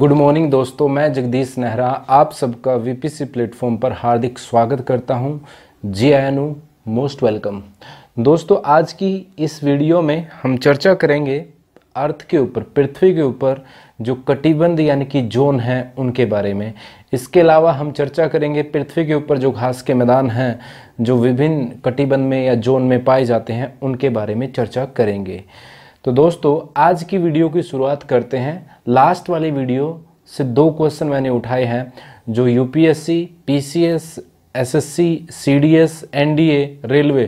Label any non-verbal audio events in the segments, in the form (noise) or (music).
good morning दोस्तों मैं जगदीश नेहरा आप सबका वीपीसी प्लेटफॉर्म पर हार्दिक स्वागत करता हूं जी आई एन मोस्ट वेलकम दोस्तों आज की इस वीडियो में हम चर्चा करेंगे अर्थ के ऊपर पृथ्वी के ऊपर जो कटिबंध यानी कि जोन है उनके बारे में इसके अलावा हम चर्चा करेंगे पृथ्वी के ऊपर जो घास के मैदान हैं जो विभिन्न कटिबंध में या जोन में पाए जाते हैं उनके बारे में चर्चा करेंगे तो दोस्तों आज की वीडियो की शुरुआत करते हैं लास्ट वाली वीडियो से दो क्वेश्चन मैंने उठाए हैं जो UPSC PCS SSC CDS NDA railway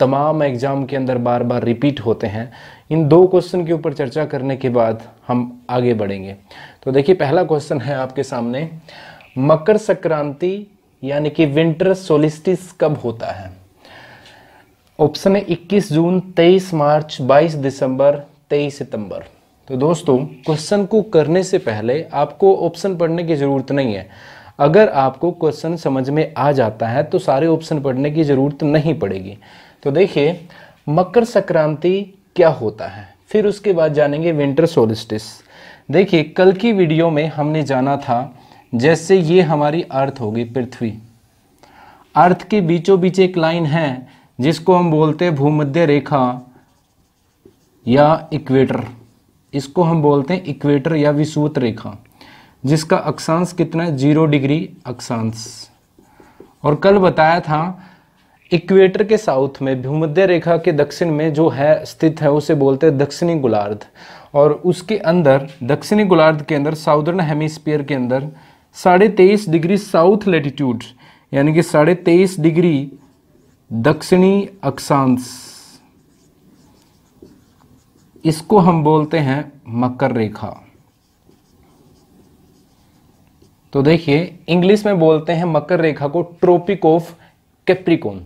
तमाम एग्ज़ाम के अंदर बार बार रिपीट होते हैं इन दो क्वेश्चन के ऊपर चर्चा करने के बाद हम आगे बढ़ेंगे तो देखिए पहला क्वेश्चन है आपके सामने मकर संक्रांति यानी कि विंटर सोलिस्टिस कब होता है ऑप्शन है 21 जून 23 मार्च 22 दिसंबर 23 सितंबर तो दोस्तों क्वेश्चन को करने से पहले आपको ऑप्शन पढ़ने की ज़रूरत नहीं है अगर आपको क्वेश्चन समझ में आ जाता है तो सारे ऑप्शन पढ़ने की ज़रूरत नहीं पड़ेगी तो देखिए मकर संक्रांति क्या होता है फिर उसके बाद जानेंगे विंटर सोलिस्टिस देखिए कल की वीडियो में हमने जाना था जैसे ये हमारी अर्थ होगी पृथ्वी अर्थ के बीचों बीच एक लाइन है जिसको हम बोलते हैं भूमध्य रेखा या इक्वेटर इसको हम बोलते हैं इक्वेटर या विषुवत रेखा जिसका अक्षांश कितना है जीरो डिग्री अक्षांश और कल बताया था इक्वेटर के साउथ में भूमध्य रेखा के दक्षिण में जो है स्थित है उसे बोलते हैं दक्षिणी गोलार्ध और उसके अंदर दक्षिणी गोलार्ध के अंदर साउदर्न हेमिस्फीयर के अंदर साढ़े तेईस डिग्री साउथ लेटीट्यूड यानी कि साढ़े तेईस डिग्री दक्षिणी अक्षांश इसको हम बोलते हैं मकर रेखा तो देखिए इंग्लिश में बोलते हैं मकर रेखा को ट्रोपिक ऑफ कैप्रिकोन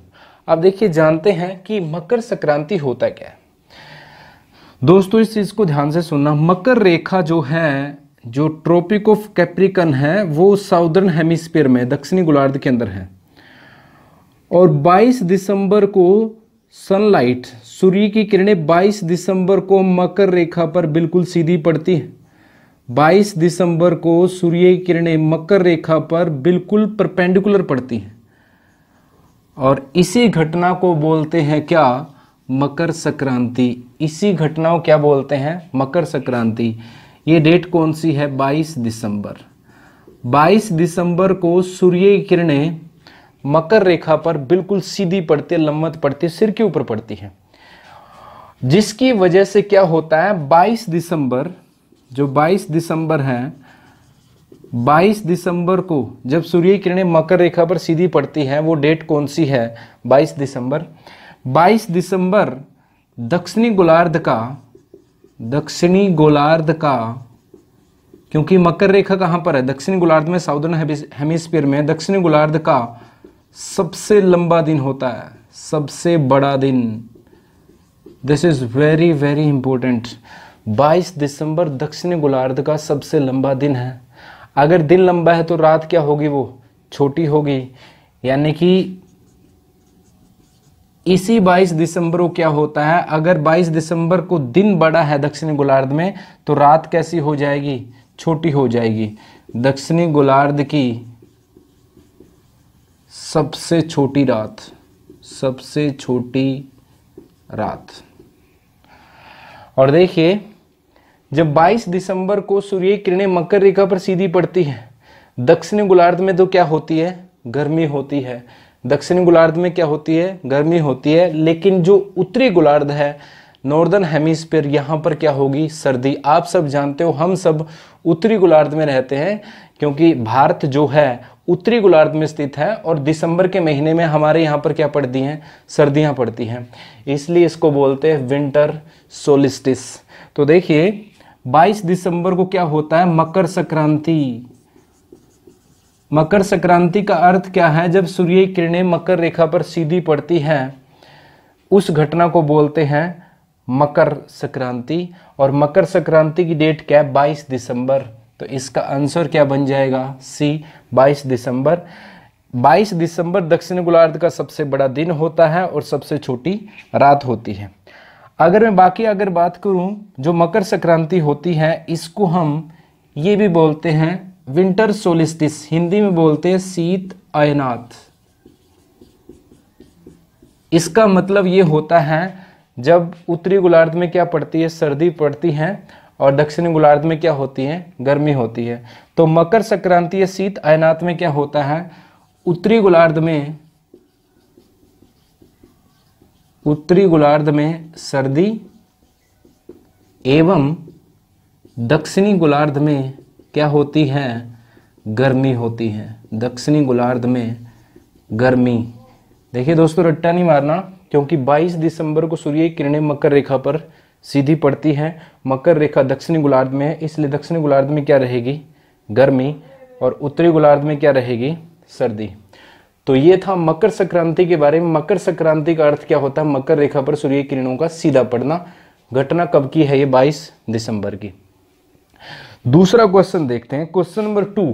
अब देखिए जानते हैं कि मकर संक्रांति होता क्या है दोस्तों इस चीज़ को ध्यान से सुनना मकर रेखा जो है जो ट्रॉपिक ऑफ कैप्रिकन है वो साउदर्न हेमिस्फीयर में दक्षिणी गोलार्ध के अंदर है और 22 दिसंबर को सनलाइट सूर्य की किरणें 22 दिसंबर को मकर रेखा पर बिल्कुल सीधी पड़ती हैं 22 दिसंबर को सूर्य की किरणें मकर रेखा पर बिल्कुल परपेंडिकुलर पड़ती हैं और इसी घटना को बोलते हैं क्या मकर संक्रांति इसी घटना को क्या बोलते हैं मकर संक्रांति ये डेट कौन सी है 22 दिसंबर 22 दिसंबर को सूर्य की किरणें मकर रेखा पर बिल्कुल सीधी पड़ती है लंबत पड़ती है सिर के ऊपर पड़ती है जिसकी वजह से क्या होता है 22 दिसंबर जो 22 दिसंबर है 22 दिसंबर को जब सूर्य किरणें मकर रेखा पर सीधी पड़ती हैं वो डेट कौन सी है 22 दिसंबर 22 दिसंबर दक्षिणी गोलार्ध का दक्षिणी गोलार्ध का क्योंकि मकर रेखा कहाँ पर है दक्षिणी गोलार्ध में साउदर्न हेमिस्फीयर में दक्षिणी गोलार्ध का सबसे लंबा दिन होता है सबसे बड़ा दिन this is very very important 22 दिसंबर दक्षिण गोलार्ध का सबसे लंबा दिन है अगर दिन लंबा है तो रात क्या होगी वो छोटी होगी यानी कि इसी 22 दिसंबर को क्या होता है अगर 22 दिसंबर को दिन बड़ा है दक्षिणी गोलार्ध में तो रात कैसी हो जाएगी छोटी हो जाएगी दक्षिणी गोलार्ध की सबसे छोटी रात सबसे छोटी रात और देखिए जब 22 दिसंबर को सूर्य किरणें मकर रेखा पर सीधी पड़ती हैं दक्षिणी गोलार्ध में तो क्या होती है गर्मी होती है दक्षिणी गोलार्ध में क्या होती है गर्मी होती है लेकिन जो उत्तरी गोलार्ध है नॉर्दर्न हेमिस्फीयर यहाँ पर क्या होगी सर्दी आप सब जानते हो हम सब उत्तरी गोलार्ध में रहते हैं क्योंकि भारत जो है उत्तरी गोलार्ध में स्थित है और दिसंबर के महीने में हमारे यहाँ पर क्या पड़ती हैं सर्दियाँ पड़ती हैं इसलिए इसको बोलते हैं विंटर सोलिस्टिस तो देखिए 22 दिसंबर को क्या होता है मकर संक्रांति मकर संक्रांति का अर्थ क्या है जब सूर्य किरणें मकर रेखा पर सीधी पड़ती हैं उस घटना को बोलते हैं मकर संक्रांति और मकर संक्रांति की डेट क्या है बाईस दिसंबर तो इसका आंसर क्या बन जाएगा सी 22 दिसंबर 22 दिसंबर दक्षिण गोलार्ध का सबसे बड़ा दिन होता है और सबसे छोटी रात होती है अगर मैं बाकी अगर बात करूं जो मकर संक्रांति होती है इसको हम ये भी बोलते हैं विंटर सोलिस्टिस हिंदी में बोलते हैं शीत अयनाथ इसका मतलब ये होता है जब उत्तरी गोलार्ध में क्या पड़ती है सर्दी पड़ती है और दक्षिणी गोलार्ध में क्या होती है गर्मी होती है तो मकर संक्रांति या शीत आयनात में क्या होता है उत्तरी गोलार्ध में उत्तरी गोलार्ध में सर्दी एवं दक्षिणी गोलार्ध में क्या होती है गर्मी होती है दक्षिणी गोलार्ध में गर्मी देखिए दोस्तों रट्टा नहीं मारना क्योंकि 22 दिसंबर को सूर्य की किरणें मकर रेखा पर सीधी पड़ती है मकर रेखा दक्षिणी गोलार्ध में है इसलिए दक्षिणी गोलार्ध में क्या रहेगी गर्मी और उत्तरी गोलार्ध में क्या रहेगी सर्दी तो ये था मकर संक्रांति के बारे में मकर संक्रांति का अर्थ क्या होता है मकर रेखा पर सूर्य किरणों का सीधा पड़ना घटना कब की है ये 22 दिसंबर की दूसरा क्वेश्चन देखते हैं question number two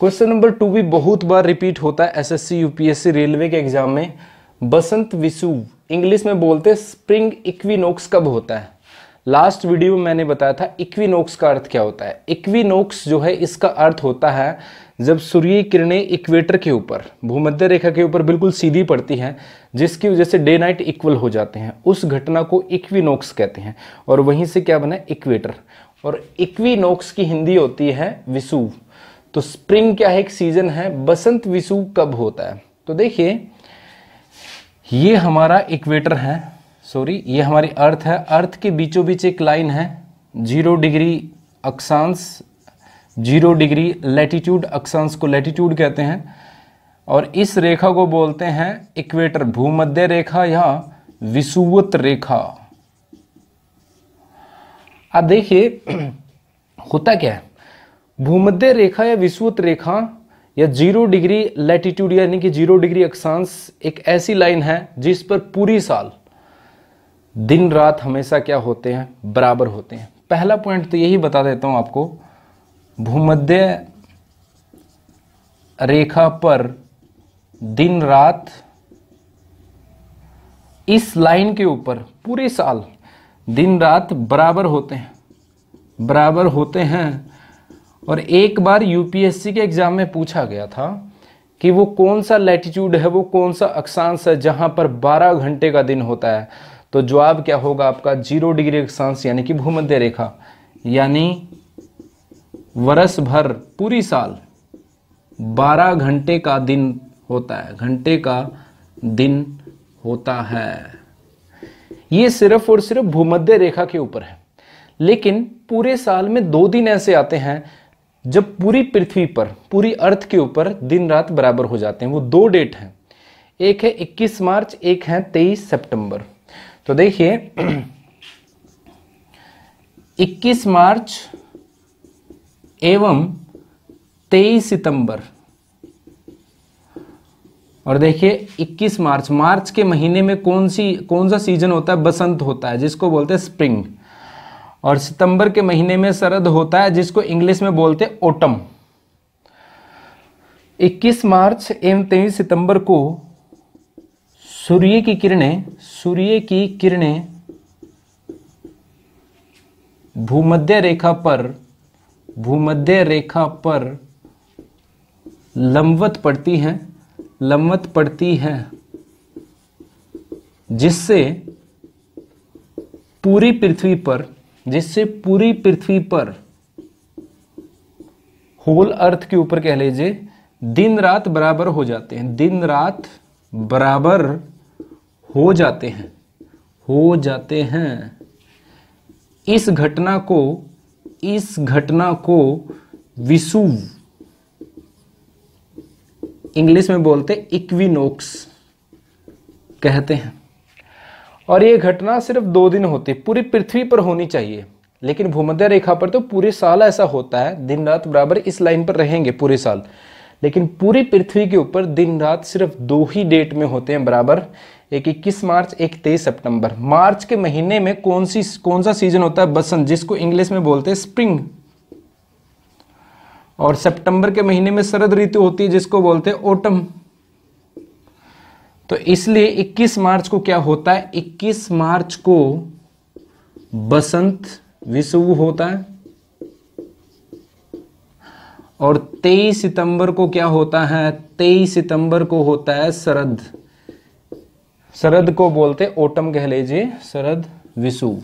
question number two भी बहुत बार रिपीट होता है एसएससी यूपीएससी रेलवे के एग्जाम में बसंत विशु इंग्लिश में बोलते हैं स्प्रिंग इक्विनोक्स कब होता है लास्ट वीडियो में मैंने बताया था इक्विनोक्स का अर्थ क्या होता है इक्विनोक्स जो है इसका अर्थ होता है जब सूर्य किरणें इक्वेटर के ऊपर भूमध्य रेखा के ऊपर बिल्कुल सीधी पड़ती हैं जिसकी वजह से डे नाइट इक्वल हो जाते हैं उस घटना को इक्विनोक्स कहते हैं और वहीं से क्या बना इक्वेटर और इक्विनोक्स की हिंदी होती है विसु तो स्प्रिंग क्या है एक सीजन है बसंत विसु कब होता है तो देखिए ये हमारा इक्वेटर है सॉरी ये हमारी अर्थ है अर्थ के बीचों बीच एक लाइन है जीरो डिग्री अक्षांश जीरो डिग्री लैटीट्यूड अक्षांश को लेटीट्यूड कहते हैं और इस रेखा को बोलते हैं इक्वेटर भूमध्य रेखा या विषुवत रेखा अब देखिए (clears throat) होता क्या है भूमध्य रेखा या विषुवत रेखा या जीरो डिग्री लैटिट्यूड यानी कि जीरो डिग्री अक्षांश एक ऐसी लाइन है जिस पर पूरी साल दिन रात हमेशा क्या होते हैं बराबर होते हैं पहला पॉइंट तो यही बता देता हूं आपको भूमध्य रेखा पर दिन रात इस लाइन के ऊपर पूरे साल दिन रात बराबर होते हैं बराबर होते हैं और एक बार यूपीएससी के एग्ज़ाम में पूछा गया था कि वो कौन सा लैटिट्यूड है वो कौन सा अक्षांश है जहां पर 12 घंटे का दिन होता है तो जवाब क्या होगा आपका जीरो डिग्री अक्षांश यानी कि भूमध्य रेखा यानी वर्ष भर पूरी साल 12 घंटे का दिन होता है घंटे का दिन होता है ये सिर्फ और सिर्फ भूमध्य रेखा के ऊपर है लेकिन पूरे साल में दो दिन ऐसे आते हैं जब पूरी पृथ्वी पर पूरी अर्थ के ऊपर दिन रात बराबर हो जाते हैं वो दो डेट हैं एक है 21 मार्च एक है 23 सितंबर तो देखिए 21 मार्च एवं 23 सितंबर और देखिए 21 मार्च मार्च के महीने में कौन सी कौन सा सीजन होता है बसंत होता है जिसको बोलते हैं स्प्रिंग और सितंबर के महीने में शरद होता है जिसको इंग्लिश में बोलते ओटम 21 मार्च एवं तेईस सितंबर को सूर्य की किरणें सूर्य की किरणें भूमध्य रेखा पर भूमध्य रेखा पर लंबवत पड़ती हैं लंबवत पड़ती हैं जिससे पूरी पृथ्वी पर जिससे पूरी पृथ्वी पर होल अर्थ के ऊपर कह लीजिए दिन रात बराबर हो जाते हैं दिन रात बराबर हो जाते हैं हो जाते हैं इस घटना को इस घटना को विसुव इंग्लिश में बोलते इक्विनोक्स कहते हैं और ये घटना सिर्फ दो दिन होती पूरी पृथ्वी पर होनी चाहिए लेकिन भूमध्य रेखा पर तो पूरे साल ऐसा होता है दिन रात बराबर इस लाइन पर रहेंगे पूरे साल लेकिन पूरी पृथ्वी के ऊपर दिन रात सिर्फ दो ही डेट में होते हैं बराबर एक इक्कीस मार्च एक तेईस सितंबर मार्च के महीने में कौन सी कौन सा सीजन होता है बसंत जिसको इंग्लिश में बोलते हैं स्प्रिंग और सितंबर के महीने में शरद ऋतु होती है जिसको बोलते हैं ओटम तो इसलिए 21 मार्च को क्या होता है 21 मार्च को बसंत विषु होता है और 23 सितंबर को क्या होता है 23 सितंबर को होता है शरद शरद को बोलते ओटम कह लीजिए शरद विषु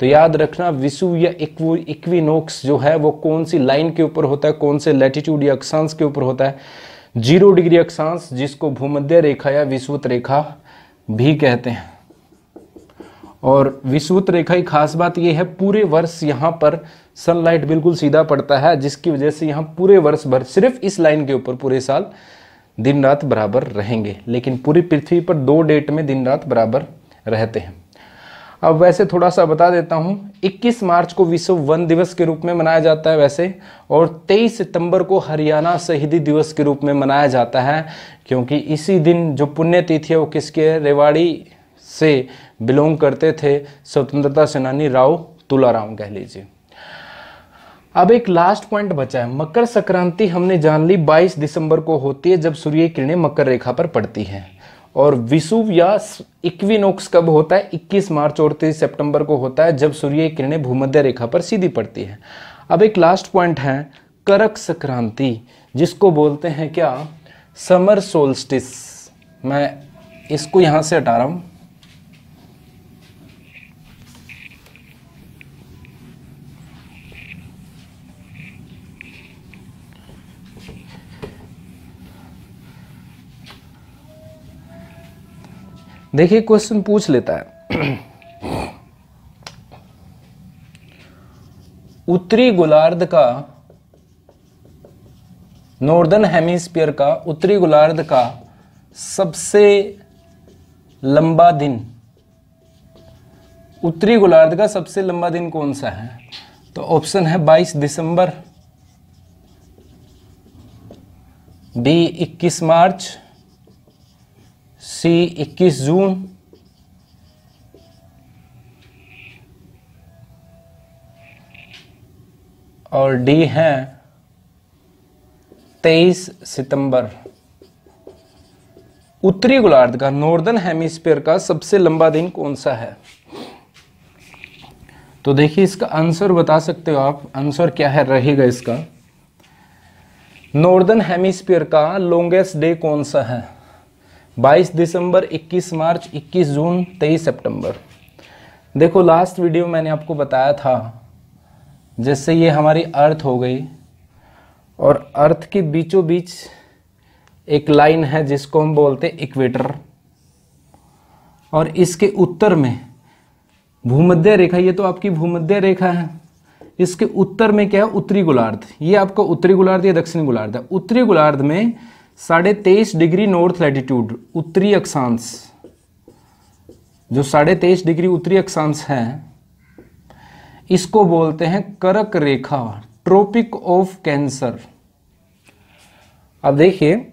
तो याद रखना विषु या इक्विनोक्स जो है वो कौन सी लाइन के ऊपर होता है कौन से लैटिट्यूड या अक्षांश के ऊपर होता है जीरो डिग्री अक्षांश जिसको भूमध्य रेखा या विश्वत रेखा भी कहते हैं और विश्वत रेखा की खास बात यह है पूरे वर्ष यहाँ पर सनलाइट बिल्कुल सीधा पड़ता है जिसकी वजह से यहाँ पूरे वर्ष भर सिर्फ इस लाइन के ऊपर पूरे साल दिन रात बराबर रहेंगे लेकिन पूरी पृथ्वी पर दो डेट में दिन रात बराबर रहते हैं अब वैसे थोड़ा सा बता देता हूँ 21 मार्च को विश्व वन दिवस के रूप में मनाया जाता है वैसे और 23 सितंबर को हरियाणा शहीदी दिवस के रूप में मनाया जाता है क्योंकि इसी दिन जो पुण्यतिथि है वो किसके रेवाड़ी से बिलोंग करते थे स्वतंत्रता सेनानी राव तुलाराम कह लीजिए अब एक लास्ट पॉइंट बचा है मकर संक्रांति हमने जान ली 22 दिसंबर को होती है जब सूर्य किरणें मकर रेखा पर पड़ती हैं और विसुव या इक्विनोक्स कब होता है 21 मार्च और तेईस सितंबर को होता है जब सूर्य किरणें भूमध्य रेखा पर सीधी पड़ती है अब एक लास्ट पॉइंट है करक संक्रांति जिसको बोलते हैं क्या समर सोल्स्टिस मैं इसको यहाँ से हटा रहा हूँ देखिए क्वेश्चन पूछ लेता है उत्तरी गोलार्ध का नॉर्दर्न हेमिस्फीयर का उत्तरी गोलार्ध का सबसे लंबा दिन उत्तरी गोलार्ध का सबसे लंबा दिन कौन सा है तो ऑप्शन है 22 दिसंबर बी 21 मार्च सी 21 जून और डी है 23 सितंबर उत्तरी गोलार्ध का नॉर्दर्न हेमिस्फीयर का सबसे लंबा दिन कौन सा है तो देखिए इसका आंसर बता सकते हो आप आंसर क्या है रहेगा इसका नॉर्दर्न हेमिस्फीयर का लॉन्गेस्ट डे कौन सा है 22 दिसंबर 21 मार्च 21 जून 23 सितंबर देखो लास्ट वीडियो मैंने आपको बताया था जैसे ये हमारी अर्थ हो गई और अर्थ के बीचों बीच एक लाइन है जिसको हम बोलते हैं इक्वेटर और इसके उत्तर में भूमध्य रेखा ये तो आपकी भूमध्य रेखा है इसके उत्तर में क्या है उत्तरी गोलार्ध ये आपका उत्तरी गोलार्ध या दक्षिणी गोलार्ध है उत्तरी गोलार्ध में साढ़े तेईस डिग्री नॉर्थ लैटिट्यूड उत्तरी अक्षांश जो साढ़े तेईस डिग्री उत्तरी अक्षांश है इसको बोलते हैं करक रेखा ट्रॉपिक ऑफ कैंसर अब देखिए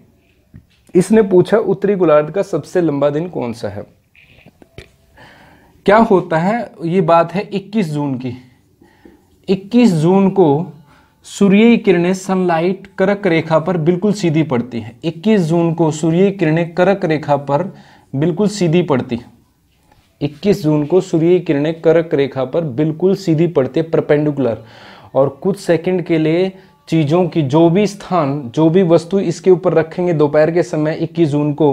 इसने पूछा उत्तरी गोलार्ध का सबसे लंबा दिन कौन सा है क्या होता है ये बात है 21 जून की 21 जून को सूर्य किरणें सनलाइट करक रेखा पर बिल्कुल सीधी पड़ती हैं 21 जून को सूर्य किरणें करक रेखा पर बिल्कुल सीधी पड़ती हैं 21 जून को सूर्य किरणें करक रेखा पर बिल्कुल सीधी पड़ती है परपेंडिकुलर और कुछ सेकंड के लिए चीज़ों की जो भी स्थान जो भी वस्तु इसके ऊपर रखेंगे दोपहर के समय 21 जून को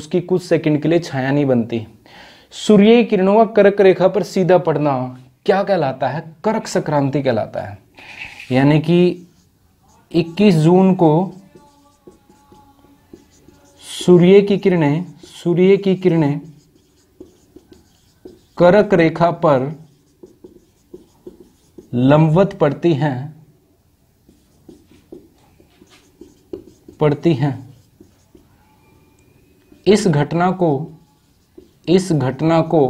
उसकी कुछ सेकंड के लिए छाया नहीं बनती सूर्य किरणों का करक रेखा पर सीधा पड़ना क्या कहलाता है करक संक्रांति कहलाता है यानी कि 21 जून को सूर्य की किरणें सूर्य की किरणें करक रेखा पर लंबवत पड़ती हैं पड़ती हैं इस घटना को इस घटना को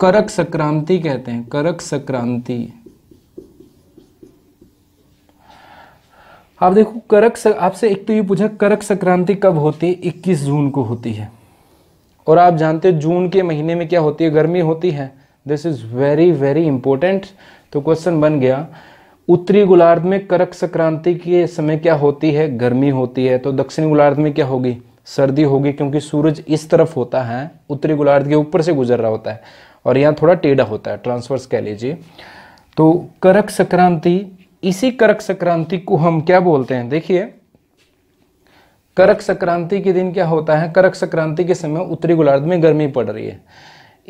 करक संक्रांति कहते हैं करक संक्रांति आप देखो करक आपसे एक तो ये पूछा करक संक्रांति कब होती है इक्कीस जून को होती है और आप जानते हो जून के महीने में क्या होती है गर्मी होती है this is very very important तो क्वेश्चन बन गया उत्तरी गोलार्ध में करक संक्रांति के समय क्या होती है गर्मी होती है तो दक्षिणी गोलार्ध में क्या होगी सर्दी होगी क्योंकि सूरज इस तरफ होता है उत्तरी गोलार्ध के ऊपर से गुजर रहा होता है और यहाँ थोड़ा टेढ़ा होता है ट्रांसवर्स कह लीजिए तो करक संक्रांति इसी करक संक्रांति को हम क्या बोलते हैं देखिए करक संक्रांति के दिन क्या होता है करक संक्रांति के समय उत्तरी गोलार्ध में गर्मी पड़ रही है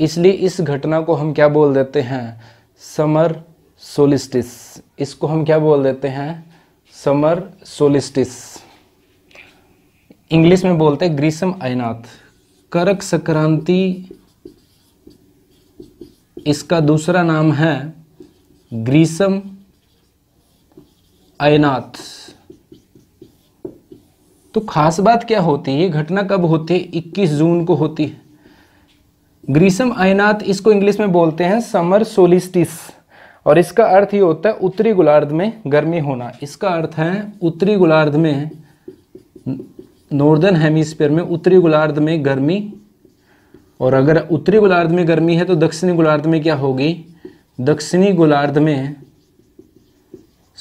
इसलिए इस घटना को हम क्या बोल देते हैं समर सोलिस्टिस इसको हम क्या बोल देते हैं समर सोलिस्टिस इंग्लिश में बोलते हैं ग्रीष्म आयनाथ करक संक्रांति इसका दूसरा नाम है ग्रीष्म अयनात तो खास बात क्या होती है घटना कब होती है 21 जून को होती है ग्रीसम अयनात इसको इंग्लिश में बोलते हैं समर सोलिस्टिस और इसका अर्थ ये होता है उत्तरी गोलार्ध में गर्मी होना इसका अर्थ है उत्तरी गोलार्ध में नॉर्दर्न हेमिस्फीयर में उत्तरी गोलार्ध में गर्मी और अगर उत्तरी गोलार्ध में गर्मी है तो दक्षिणी गोलार्ध में क्या होगी दक्षिणी गोलार्ध में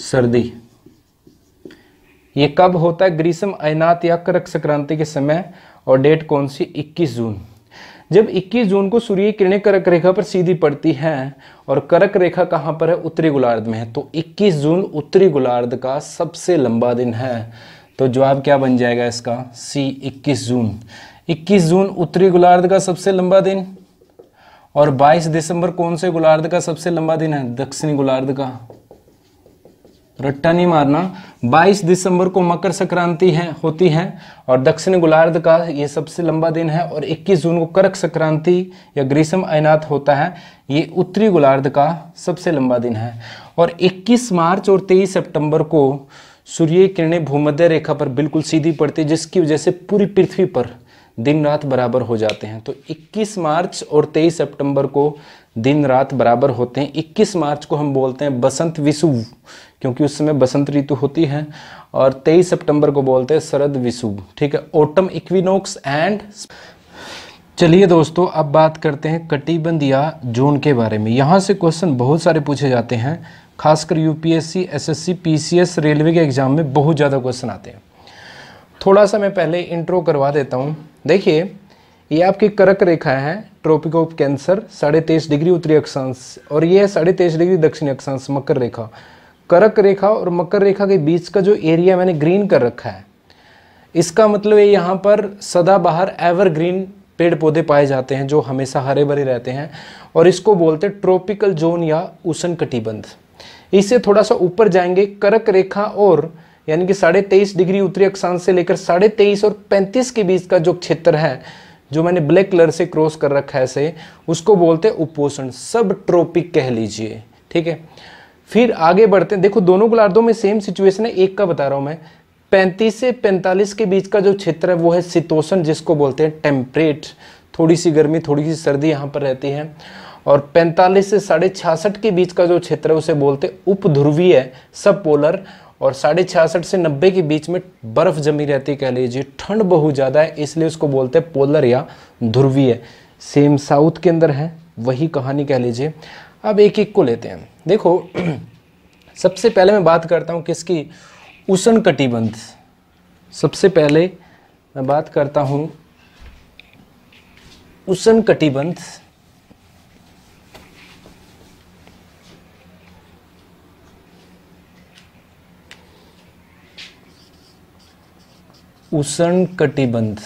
सर्दी ये कब होता है ग्रीष्म अयनात या कर्क संक्रांति के समय और डेट कौन सी 21 जून जब 21 जून को सूर्य किरणें करक रेखा पर सीधी पड़ती हैं और करक रेखा कहाँ पर है उत्तरी गोलार्ध में है तो 21 जून उत्तरी गोलार्ध का सबसे लंबा दिन है तो जवाब क्या बन जाएगा इसका सी 21 जून 21 जून उत्तरी गोलार्ध का सबसे लंबा दिन और 22 दिसंबर कौन से गोलार्ध का सबसे लंबा दिन है दक्षिणी गोलार्ध का रट्टा नहीं मारना 22 दिसंबर को मकर संक्रांति है होती है और दक्षिण गोलार्ध का ये सबसे लंबा दिन है और 21 जून को करक संक्रांति या ग्रीष्म अनाथ होता है ये उत्तरी गोलार्ध का सबसे लंबा दिन है और 21 मार्च और 23 सितंबर को सूर्य किरणें भूमध्य रेखा पर बिल्कुल सीधी पड़ती जिसकी वजह से पूरी पृथ्वी पर दिन रात बराबर हो जाते हैं तो 21 मार्च और 23 सितंबर को दिन रात बराबर होते हैं 21 मार्च को हम बोलते हैं बसंत विशु क्योंकि उस समय बसंत ऋतु होती है और 23 सितंबर को बोलते हैं शरद विशु ठीक है ओटम इक्विनोक्स एंड चलिए दोस्तों अब बात करते हैं कटिबंध या जून के बारे में यहाँ से क्वेश्चन बहुत सारे पूछे जाते हैं खासकर यूपीएससी पी एस रेलवे के एग्ज़ाम में बहुत ज़्यादा क्वेश्चन आते हैं थोड़ा सा मैं पहले इंट्रो करवा देता हूँ देखिए ये आपकी करक रेखा है ट्रॉपिक ऑफ कैंसर साढ़े तेईस डिग्री उत्तरी अक्षांश और ये है साढ़े तेईस डिग्री दक्षिण अक्षांश मकर रेखा करक रेखा और मकर रेखा के बीच का जो एरिया मैंने ग्रीन कर रखा है इसका मतलब ये यहाँ पर सदाबहार एवरग्रीन पेड़ पौधे पाए जाते हैं जो हमेशा हरे भरे रहते हैं और इसको बोलते हैं ट्रॉपिकल जोन या उष्ण कटिबंध इससे थोड़ा सा ऊपर जाएंगे करक रेखा और यानी कि साढ़े तेईस डिग्री उत्तरी अक्षांश से लेकर साढ़े तेईस और पैंतीस के बीच का जो क्षेत्र है जो मैंने ब्लैक कलर से क्रॉस कर रखा है से उसको बोलते हैं उपोषण सब ट्रोपिक कह लीजिए ठीक है फिर आगे बढ़ते हैं देखो दोनों गोलार्धों में सेम सिचुएशन है एक का बता रहा हूँ मैं पैंतीस से पैंतालीस के बीच का जो क्षेत्र है वो है शीतोषण जिसको बोलते हैं टेम्परेट थोड़ी सी गर्मी थोड़ी सी सर्दी यहाँ पर रहती है और 45 से साढ़े छियासठ के बीच का जो क्षेत्र है उसे बोलते हैं उपध्रुवीय सब पोलर और साढ़े छियासठ से नब्बे के बीच में बर्फ़ जमी रहती कह लीजिए ठंड बहुत ज़्यादा है इसलिए उसको बोलते हैं पोलर या ध्रुवीय सेम साउथ के अंदर है वही कहानी कह लीजिए अब एक एक को लेते हैं देखो (clears throat) सबसे पहले मैं बात करता हूँ किसकी उष्ण कटिबंध सबसे पहले मैं बात करता हूँ उष्ण कटिबंध उष्ण कटिबंध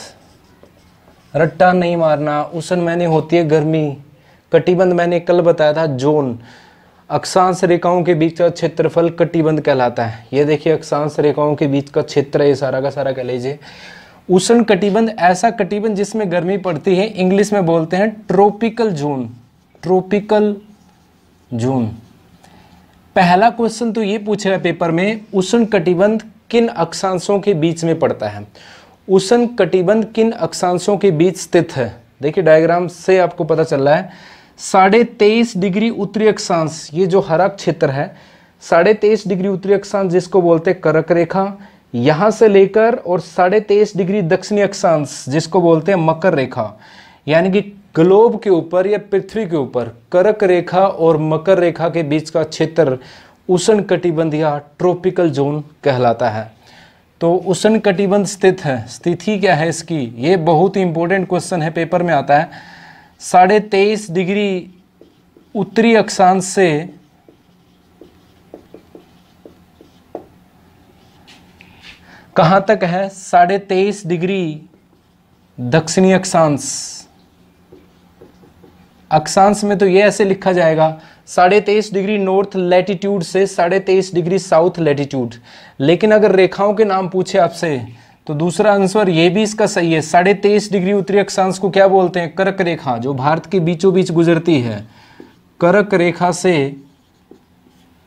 रट्टा नहीं मारना उष्ण मैंने होती है गर्मी कटिबंध मैंने कल बताया था जोन अक्षांश रेखाओं के बीच का क्षेत्रफल कटिबंध कहलाता है ये देखिए अक्षांश रेखाओं के बीच का क्षेत्र है सारा का सारा कह लीजिए उष्ण कटिबंध ऐसा कटिबंध जिसमें गर्मी पड़ती है इंग्लिश में बोलते हैं ट्रॉपिकल जोन ट्रॉपिकल जोन पहला क्वेश्चन तो ये पूछ रहा है पेपर में उष्ण कटिबंध किन अक्षांशों के बीच में पड़ता है उष्ण कटिबंध किन अक्षांशों के बीच स्थित है देखिए डायग्राम से आपको पता चल रहा है साढ़े तेईस डिग्री उत्तरी अक्षांश ये जो हरा क्षेत्र है साढ़े तेईस डिग्री उत्तरी अक्षांश जिसको बोलते हैं करक रेखा यहाँ से लेकर और साढ़े तेईस डिग्री दक्षिणी अक्षांश जिसको बोलते हैं मकर रेखा यानी कि ग्लोब के ऊपर या पृथ्वी के ऊपर करक रेखा और मकर रेखा के बीच का क्षेत्र उष्ण कटिबंध या ट्रॉपिकल जोन कहलाता है तो उष्ण कटिबंध स्थित है स्थिति क्या है इसकी ये बहुत ही इंपॉर्टेंट क्वेश्चन है पेपर में आता है साढ़े तेईस डिग्री उत्तरी अक्षांश से कहाँ तक है साढ़े तेईस डिग्री दक्षिणी अक्षांश अक्षांश में तो ये ऐसे लिखा जाएगा साढ़े तेईस डिग्री नॉर्थ लैटीट्यूड से साढ़े तेईस डिग्री साउथ लैटिट्यूड लेकिन अगर रेखाओं के नाम पूछे आपसे तो दूसरा आंसर ये भी इसका सही है साढ़े तेईस डिग्री उत्तरी अक्षांश को क्या बोलते हैं कर्क रेखा जो भारत के बीचों बीच गुजरती है कर्क रेखा से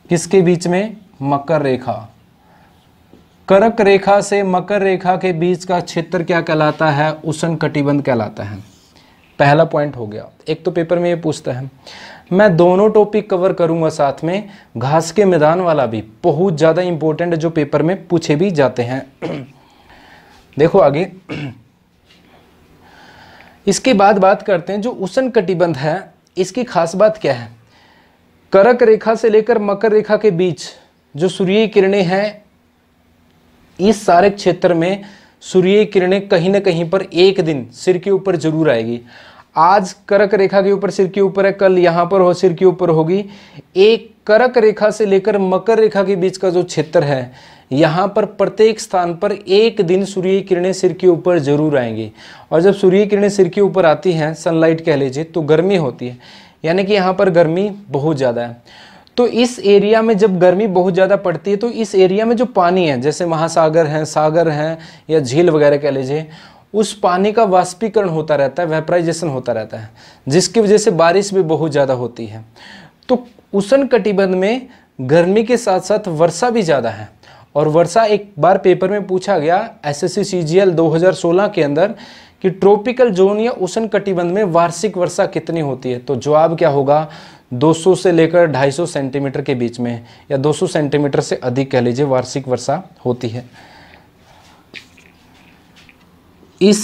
किसके बीच में मकर रेखा कर्क रेखा से मकर रेखा के बीच का क्षेत्र क्या कहलाता है उष्ण कटिबंध कहलाता है पहला पॉइंट हो गया एक तो पेपर में ये पूछता है मैं दोनों टॉपिक कवर करूंगा साथ में घास के मैदान वाला भी बहुत ज़्यादा इम्पोर्टेंट जो पेपर में पूछे भी जाते हैं (clears throat) देखो आगे इसके बाद बात करते हैं जो उष्ण कटिबंध है इसकी खास बात क्या है करक रेखा से लेकर मकर रेखा के बीच जो सूर्य किरणें हैं इस सारे क्षेत्र में सूर्य किरणें कहीं ना कहीं पर एक दिन सिर के ऊपर जरूर आएगी आज करक रेखा के ऊपर सिर के ऊपर है कल यहाँ पर हो सिर के ऊपर होगी एक करक रेखा से लेकर मकर रेखा के बीच का जो क्षेत्र है यहाँ पर प्रत्येक स्थान पर एक दिन सूर्य किरणें सिर के ऊपर जरूर आएंगी और जब सूर्य किरणें सिर के ऊपर आती हैं सनलाइट कह लीजिए तो गर्मी होती है यानी कि यहाँ पर गर्मी बहुत ज़्यादा है तो इस एरिया में जब गर्मी बहुत ज़्यादा पड़ती है तो इस एरिया में जो पानी है जैसे महासागर हैं सागर हैं या झील वगैरह कह लीजिए उस पानी का वाष्पीकरण होता रहता है वेपराइजेशन होता रहता है जिसकी वजह से बारिश भी बहुत ज़्यादा होती है तो उष्ण कटिबंध में गर्मी के साथ साथ वर्षा भी ज़्यादा है और वर्षा एक बार पेपर में पूछा गया एस एस सी के अंदर कि ट्रॉपिकल जोन या उष्ण कटिबंध में वार्षिक वर्षा कितनी होती है तो जवाब क्या होगा 200 से लेकर 250 सेंटीमीटर के बीच में या 200 सेंटीमीटर से अधिक कह लीजिए वार्षिक वर्षा होती है इस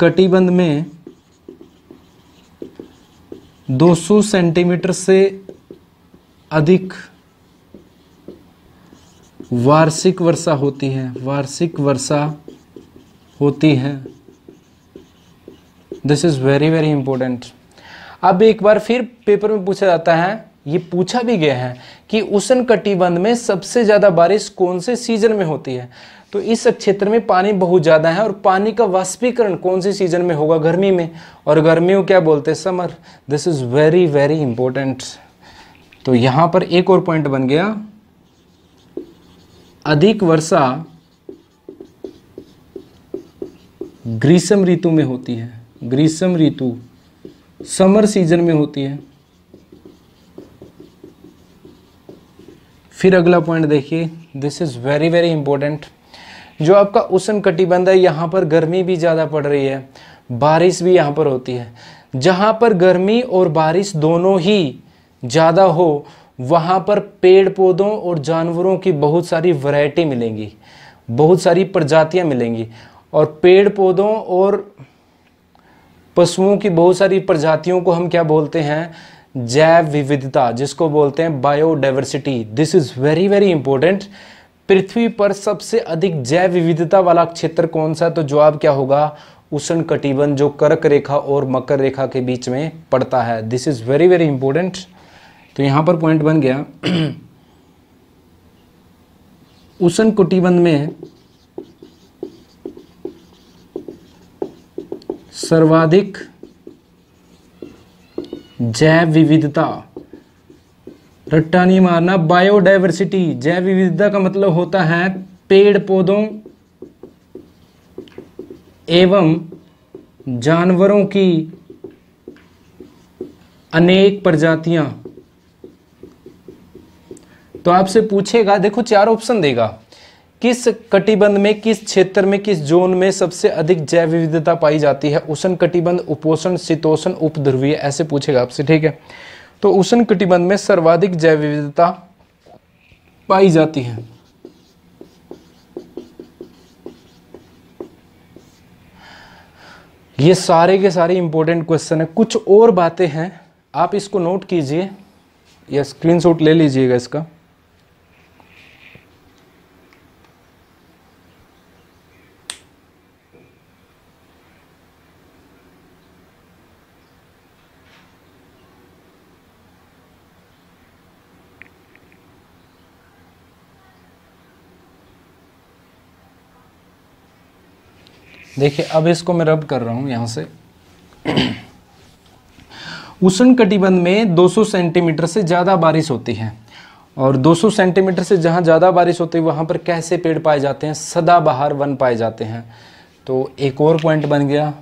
कटिबंध में 200 सेंटीमीटर से अधिक वार्षिक वर्षा होती है वार्षिक वर्षा होती है this is very very important अब एक बार फिर पेपर में पूछा जाता है ये पूछा भी गया है कि उष्ण कटिबंध में सबसे ज़्यादा बारिश कौन से सीजन में होती है तो इस क्षेत्र में पानी बहुत ज़्यादा है और पानी का वाष्पीकरण कौन से सीजन में होगा गर्मी में और गर्मी क्या बोलते हैं summer this is very very important तो यहाँ पर एक और पॉइंट बन गया अधिक वर्षा ग्रीष्म ऋतु में होती है ग्रीष्म ऋतु समर सीजन में होती है फिर अगला पॉइंट देखिए this is very very important जो आपका उष्ण कटिबंध है यहाँ पर गर्मी भी ज़्यादा पड़ रही है बारिश भी यहाँ पर होती है जहाँ पर गर्मी और बारिश दोनों ही ज़्यादा हो वहाँ पर पेड़ पौधों और जानवरों की बहुत सारी वैरायटी मिलेंगी बहुत सारी प्रजातियाँ मिलेंगी और पेड़ पौधों और पशुओं की बहुत सारी प्रजातियों को हम क्या बोलते हैं जैव विविधता जिसको बोलते हैं biodiversity this is very very important पृथ्वी पर सबसे अधिक जैव विविधता वाला क्षेत्र कौन सा है तो जवाब क्या होगा उष्ण कटिबंध जो कर्क रेखा और मकर रेखा के बीच में पड़ता है this is very very important तो यहां पर पॉइंट बन गया (clears throat) उष्ण कटिबंध में सर्वाधिक जैव विविधता रट्टा नहीं मारना बायोडाइवर्सिटी जैव विविधता का मतलब होता है पेड़ पौधों एवं जानवरों की अनेक प्रजातियां तो आपसे पूछेगा देखो चार ऑप्शन देगा किस कटिबंध में किस क्षेत्र में किस जोन में सबसे अधिक जैव विविधता पाई जाती है उष्ण कटिबंध उपोषण शीतोषण उपध्रुवीय ऐसे पूछेगा आपसे ठीक है तो उष्ण कटिबंध में सर्वाधिक जैव विविधता पाई जाती है ये सारे के सारे इंपॉर्टेंट क्वेश्चन है कुछ और बातें हैं आप इसको नोट कीजिए या स्क्रीनशॉट ले लीजिएगा इसका देखिए अब इसको मैं रब कर रहा हूँ यहाँ से उष्ण कटिबंध में 200 सेंटीमीटर से ज़्यादा बारिश होती है और 200 सेंटीमीटर से जहाँ ज़्यादा बारिश होती है वहाँ पर कैसे पेड़ पाए जाते हैं सदाबहार वन पाए जाते हैं तो एक और पॉइंट बन गया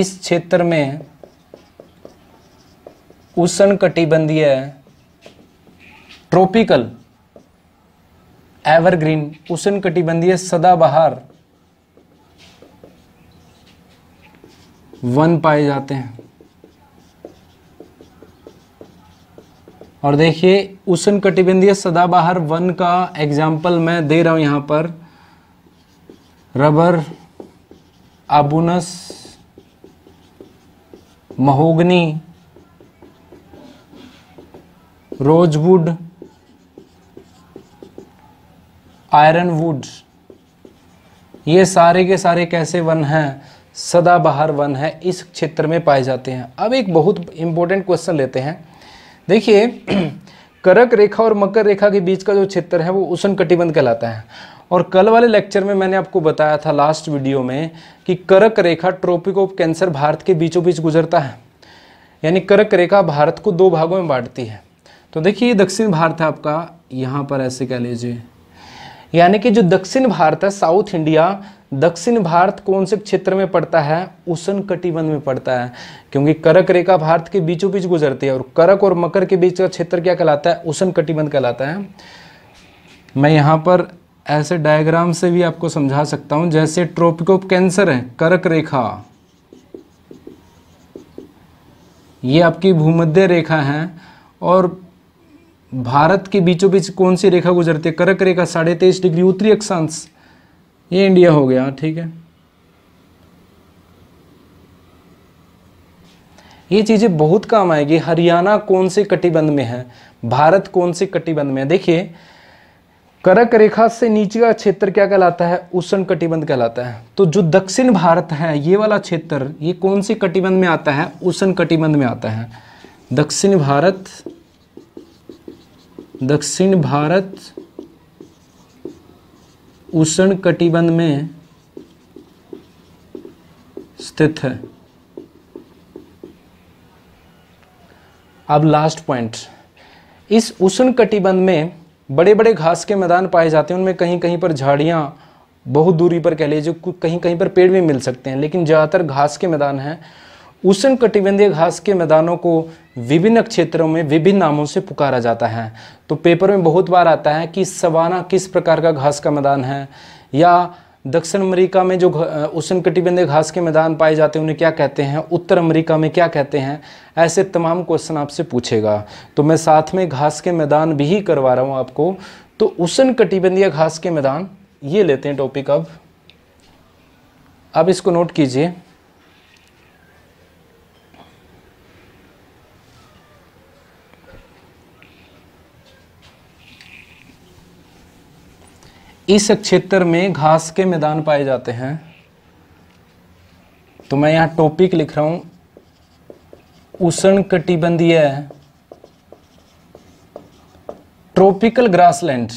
इस क्षेत्र में उष्ण कटिबंधीय ट्रॉपिकल एवरग्रीन उष्ण कटिबंधीय सदाबहार वन पाए जाते हैं और देखिए उष्ण कटिबंधीय सदाबहार वन का एग्जाम्पल मैं दे रहा हूं यहां पर रबर आबुनस महोगनी रोजवुड आयरन वुड ये सारे के सारे कैसे वन हैं सदाबहार वन है इस क्षेत्र में पाए जाते हैं अब एक बहुत इंपॉर्टेंट क्वेश्चन लेते हैं देखिए (clears throat) करक रेखा और मकर रेखा के बीच का जो क्षेत्र है वो उष्ण कटिबंध कहलाता है और कल वाले लेक्चर में मैंने आपको बताया था लास्ट वीडियो में कि करक रेखा ट्रॉपिक ऑफ कैंसर भारत के बीचों बीच गुजरता है यानी करक रेखा भारत को दो भागों में बांटती है तो देखिए दक्षिण भारत है आपका यहाँ पर ऐसे कह लीजिए यानी कि जो दक्षिण भारत है साउथ इंडिया दक्षिण भारत कौन से क्षेत्र में पड़ता है उष्ण कटिबंध में पड़ता है क्योंकि करक रेखा भारत के बीचों बीच गुजरती है और करक और मकर के बीच का क्षेत्र क्या कहलाता है उष्ण कटिबंध कहलाता है मैं यहाँ पर ऐसे डायग्राम से भी आपको समझा सकता हूँ जैसे ट्रॉपिक ऑफ कैंसर है करक रेखा ये आपकी भूमध्य रेखा है और भारत के बीचों बीच कौन सी रेखा गुजरती है करक रेखा साढ़े तेईस डिग्री उत्तरी अक्षांश ये इंडिया हो गया ठीक है ये चीज़ें बहुत काम आएगी हरियाणा कौन से कटिबंध में है भारत कौन से कटिबंध में है देखिए करक रेखा से नीचे का क्षेत्र क्या कहलाता है उष्ण कटिबंध कहलाता है तो जो दक्षिण भारत है ये वाला क्षेत्र ये कौन से कटिबंध में आता है उष्ण कटिबंध में आता है दक्षिण भारत दक्षिण भारत उष्ण कटिबंध में स्थित है अब लास्ट पॉइंट इस उष्ण कटिबंध में बड़े बड़े घास के मैदान पाए जाते हैं उनमें कहीं कहीं पर झाड़ियां बहुत दूरी पर कह लीजिए कहीं कहीं पर पेड़ भी मिल सकते हैं लेकिन ज़्यादातर घास के मैदान हैं उष्ण कटिबंधीय घास के मैदानों को विभिन्न क्षेत्रों में विभिन्न नामों से पुकारा जाता है तो पेपर में बहुत बार आता है कि सवाना किस प्रकार का घास का मैदान है या दक्षिण अमेरिका में जो उष्ण कटिबंधीय घास के मैदान पाए जाते हैं उन्हें क्या कहते हैं उत्तर अमेरिका में क्या कहते हैं ऐसे तमाम क्वेश्चन आपसे पूछेगा तो मैं साथ में घास के मैदान भी ही करवा रहा हूँ आपको तो उष्ण कटिबंधीय घास के मैदान ये लेते हैं टॉपिक अब अब इसको नोट कीजिए इस क्षेत्र में घास के मैदान पाए जाते हैं तो मैं यहां टॉपिक लिख रहा हूं उष्ण कटिबंधीय ट्रॉपिकल ग्रासलैंड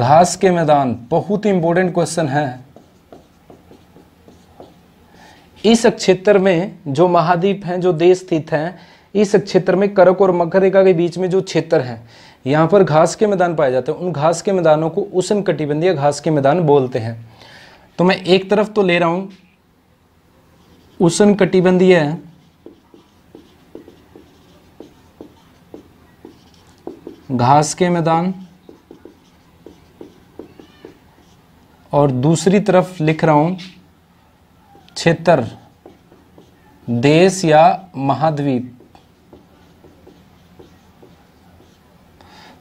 घास के मैदान बहुत इंपॉर्टेंट क्वेश्चन है इस क्षेत्र में जो महाद्वीप हैं जो देश स्थित हैं इस क्षेत्र में करक और मकर रेखा के बीच में जो क्षेत्र है यहाँ पर घास के मैदान पाए जाते हैं उन घास के मैदानों को उष्ण कटिबंधीय घास के मैदान बोलते हैं तो मैं एक तरफ तो ले रहा हूँ उष्ण कटिबंधीय घास के मैदान और दूसरी तरफ लिख रहा हूँ क्षेत्र देश या महाद्वीप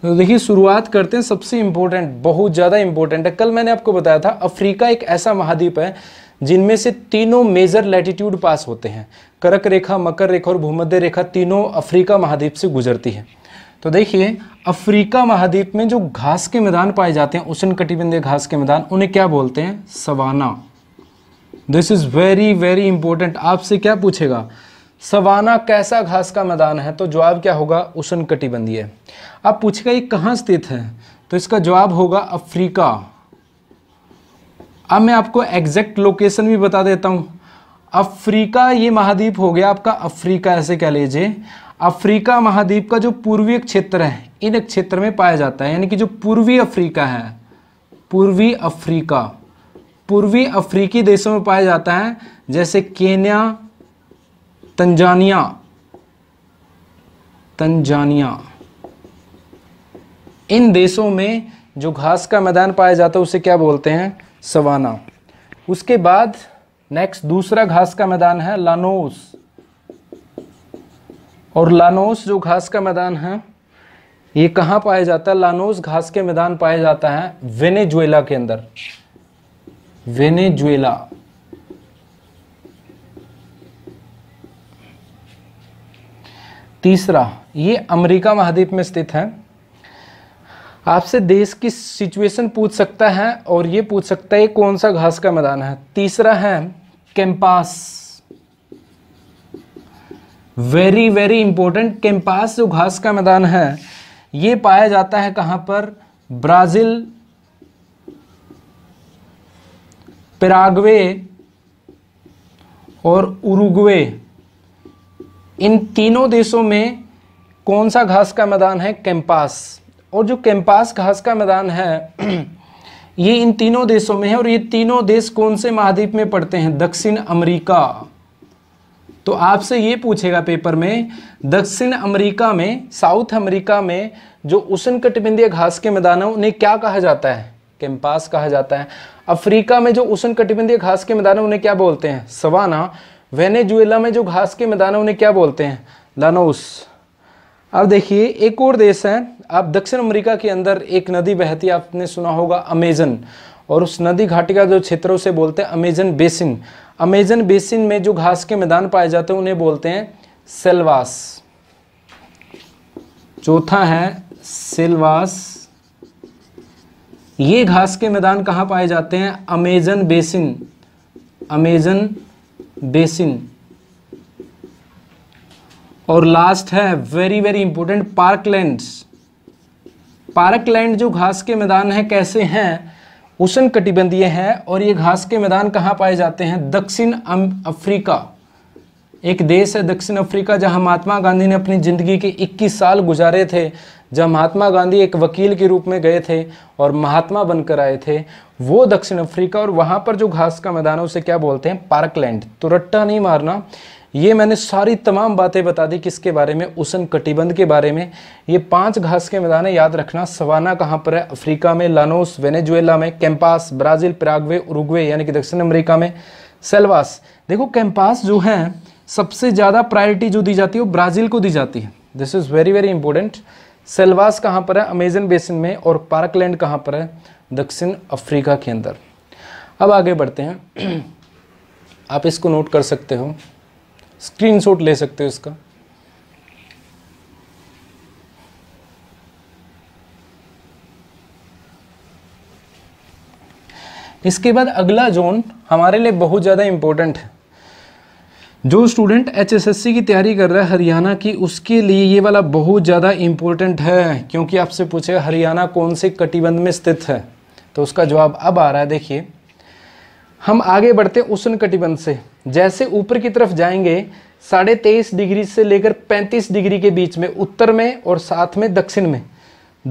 तो देखिए शुरुआत करते हैं सबसे इंपॉर्टेंट बहुत ज़्यादा इंपॉर्टेंट है कल मैंने आपको बताया था अफ्रीका एक ऐसा महाद्वीप है जिनमें से तीनों मेजर लैटिट्यूड पास होते हैं करक रेखा मकर रेखा और भूमध्य रेखा तीनों अफ्रीका महाद्वीप से गुजरती है तो देखिए अफ्रीका महाद्वीप में जो घास के मैदान पाए जाते हैं उष्ण कटिबंधीय घास के मैदान उन्हें क्या बोलते हैं savanna this is very very important आपसे क्या पूछेगा सवाना कैसा घास का मैदान है तो जवाब क्या होगा उषण कटिबंधीय अब पूछेगा ये कहाँ स्थित है तो इसका जवाब होगा अफ्रीका अब मैं आपको एग्जैक्ट लोकेशन भी बता देता हूँ अफ्रीका ये महाद्वीप हो गया आपका अफ्रीका ऐसे कह लीजिए अफ्रीका महाद्वीप का जो पूर्वी क्षेत्र है इन क्षेत्र में पाया जाता है यानी कि जो पूर्वी अफ्रीका है पूर्वी अफ्रीका पूर्वी अफ्रीकी देशों में पाया जाता है जैसे केन्या तंजानिया तंजानिया इन देशों में जो घास का मैदान पाया जाता है उसे क्या बोलते हैं सवाना उसके बाद नेक्स्ट दूसरा घास का मैदान है लानोस और लानोस जो घास का मैदान है ये कहाँ पाया जाता है लानोस घास के मैदान पाया जाता है वेनेजुएला के अंदर वेनेजुएला तीसरा ये अमेरिका महाद्वीप में स्थित है आपसे देश की सिचुएशन पूछ सकता है और ये पूछ सकता है कौन सा घास का मैदान है तीसरा है campos very very important campos जो घास का मैदान है ये पाया जाता है कहां पर ब्राज़ील पेरागवे और उरुग्वे इन तीनों देशों में कौन सा घास का मैदान है कैंपास और जो कैंपास घास का मैदान है (clears throat) ये इन तीनों देशों में है और ये तीनों देश कौन से महाद्वीप में पड़ते हैं दक्षिण अमेरिका तो आपसे ये पूछेगा पेपर में दक्षिण अमेरिका में साउथ अमेरिका में जो उष्ण कटिबंधीय घास के मैदान है उन्हें क्या कहा जाता है कैंपास कहा जाता है अफ्रीका में जो उष्ण कटिबंधीय घास के मैदान है उन्हें क्या बोलते हैं सवाना वेनेजुएला में जो घास के मैदान है उन्हें क्या बोलते हैं लानोस अब देखिए एक और देश है आप दक्षिण अमेरिका के अंदर एक नदी बहती है आपने सुना होगा अमेजन और उस नदी घाटी का जो क्षेत्रों से बोलते हैं अमेजन बेसिन अमेजन बेसिन में जो घास के मैदान पाए जाते हैं उन्हें बोलते हैं सेलवास चौथा है सेलवास ये घास के मैदान कहाँ पाए जाते हैं अमेजन बेसिन अमेजन बेसिन और लास्ट है very very important park parkland parkland जो घास के मैदान हैं कैसे हैं उष्ण कटिबंधीय है और ये घास के मैदान कहाँ पाए जाते हैं दक्षिण अफ्रीका एक देश है दक्षिण अफ्रीका जहां महात्मा गांधी ने अपनी ज़िंदगी के 21 साल गुजारे थे जहाँ महात्मा गांधी एक वकील के रूप में गए थे और महात्मा बनकर आए थे वो दक्षिण अफ्रीका और वहाँ पर जो घास का मैदान है उसे क्या बोलते हैं पार्कलैंड तो रट्टा नहीं मारना ये मैंने सारी तमाम बातें बता दी किसके बारे में उसन कटिबंध के बारे में ये पांच घास के मैदान है याद रखना सवाना कहाँ पर है अफ्रीका में लानोस वेनेजुएला में कैंपास ब्राज़ील पिरागवे उरुग्वे यानी कि दक्षिण अमेरिका में सेल्वास देखो कैंपास जो है सबसे ज़्यादा प्रायोरिटी जो दी जाती है वो ब्राज़ील को दी जाती है this is very very important selvas कहाँ पर है अमेजन बेसिन में और पार्कलैंड कहाँ पर है दक्षिण अफ्रीका के अंदर अब आगे बढ़ते हैं (clears throat) आप इसको नोट कर सकते हो स्क्रीनशॉट ले सकते हो इसका इसके बाद अगला जोन हमारे लिए बहुत ज़्यादा इम्पोर्टेंट है जो स्टूडेंट एचएसएससी की तैयारी कर रहा है हरियाणा की उसके लिए ये वाला बहुत ज़्यादा इम्पोर्टेंट है क्योंकि आपसे पूछे हरियाणा कौन से कटिबंध में स्थित है तो उसका जवाब अब आ रहा है देखिए हम आगे बढ़ते उष्ण कटिबंध से जैसे ऊपर की तरफ जाएंगे साढ़े तेईस डिग्री से लेकर पैंतीस डिग्री के बीच में उत्तर में और साथ में दक्षिण में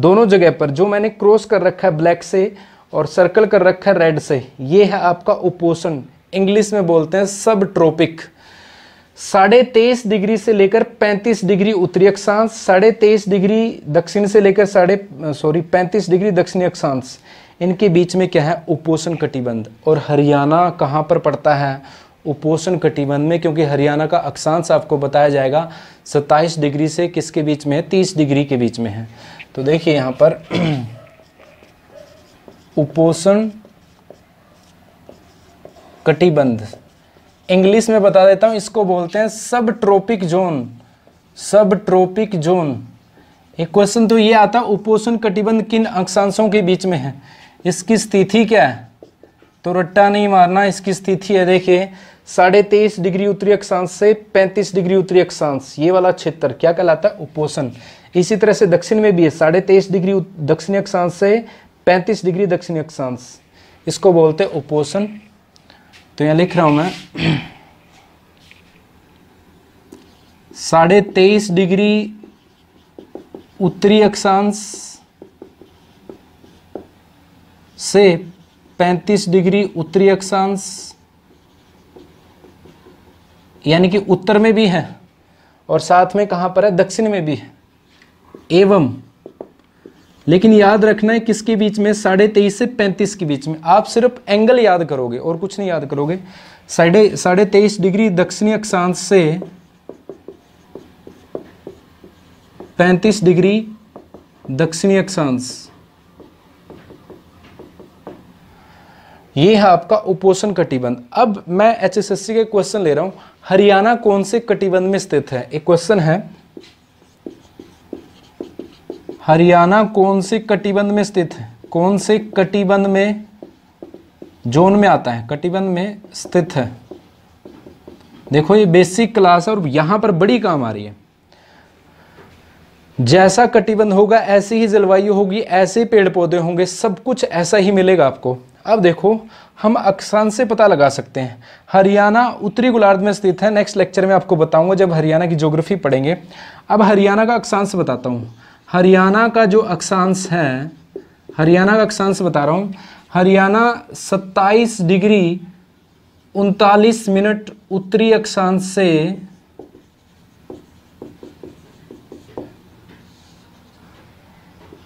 दोनों जगह पर जो मैंने क्रॉस कर रखा है ब्लैक से और सर्कल कर रखा है रेड से ये है आपका उपोषण इंग्लिश में बोलते हैं सब ट्रॉपिक साढ़े तेईस डिग्री से लेकर पैंतीस डिग्री उत्तरी अक्षांश साढ़े तेईस डिग्री दक्षिण से लेकर साढ़े सॉरी पैंतीस डिग्री दक्षिणी अक्षांश इनके बीच में क्या है उपोषण कटिबंध और हरियाणा कहाँ पर पड़ता है उपोषण कटिबंध में क्योंकि हरियाणा का अक्षांश आपको बताया जाएगा सत्ताईस डिग्री से किसके बीच में है तीस डिग्री के बीच में है तो देखिए यहाँ पर (clears throat) उपोषण कटिबंध इंग्लिश में बता देता हूँ इसको बोलते हैं subtropic zone subtropic zone एक क्वेश्चन तो ये आता उपोषण कटिबंध किन अक्षांशों के बीच में है इसकी स्थिति क्या है तो रट्टा नहीं मारना इसकी स्थिति है देखिए साढ़े तेईस डिग्री उत्तरी अक्षांश से पैंतीस डिग्री उत्तरी अक्षांश ये वाला क्षेत्र क्या कहलाता है उपोषण इसी तरह से दक्षिण में भी है साढ़े तेईस डिग्री दक्षिणी अक्षांश से पैंतीस डिग्री दक्षिणी अक्षांश इसको बोलते हैं उपोषण तो यहाँ लिख रहा हूँ मैं साढ़े तेईस डिग्री उत्तरी अक्षांश से पैंतीस डिग्री उत्तरी अक्षांश यानी कि उत्तर में भी है और साथ में कहाँ पर है दक्षिण में भी है एवं लेकिन याद रखना है किसके बीच में साढ़े तेईस से पैंतीस के बीच में आप सिर्फ एंगल याद करोगे और कुछ नहीं याद करोगे साढ़े साढ़े तेईस डिग्री दक्षिणी अक्षांश से पैंतीस डिग्री दक्षिणी अक्षांश ये है आपका उपोषण कटिबंध अब मैं एचएसएससी के क्वेश्चन ले रहा हूं हरियाणा कौन से कटिबंध में स्थित है एक क्वेश्चन है हरियाणा कौन से कटिबंध में स्थित है कौन से कटिबंध में जोन में आता है कटिबंध में स्थित है देखो ये बेसिक क्लास है और यहाँ पर बड़ी काम आ रही है जैसा कटिबंध होगा ऐसी ही जलवायु होगी ऐसे पेड़ पौधे होंगे सब कुछ ऐसा ही मिलेगा आपको अब देखो हम अक्षांश से पता लगा सकते हैं हरियाणा उत्तरी गोलार्ध में स्थित है नेक्स्ट लेक्चर में आपको बताऊंगा जब हरियाणा की ज्योग्राफी पढ़ेंगे अब हरियाणा का अक्षांश बताता हूँ हरियाणा का जो अक्षांश है हरियाणा का अक्षांश बता रहा हूँ हरियाणा 27 डिग्री उनतालीस मिनट उत्तरी अक्षांश से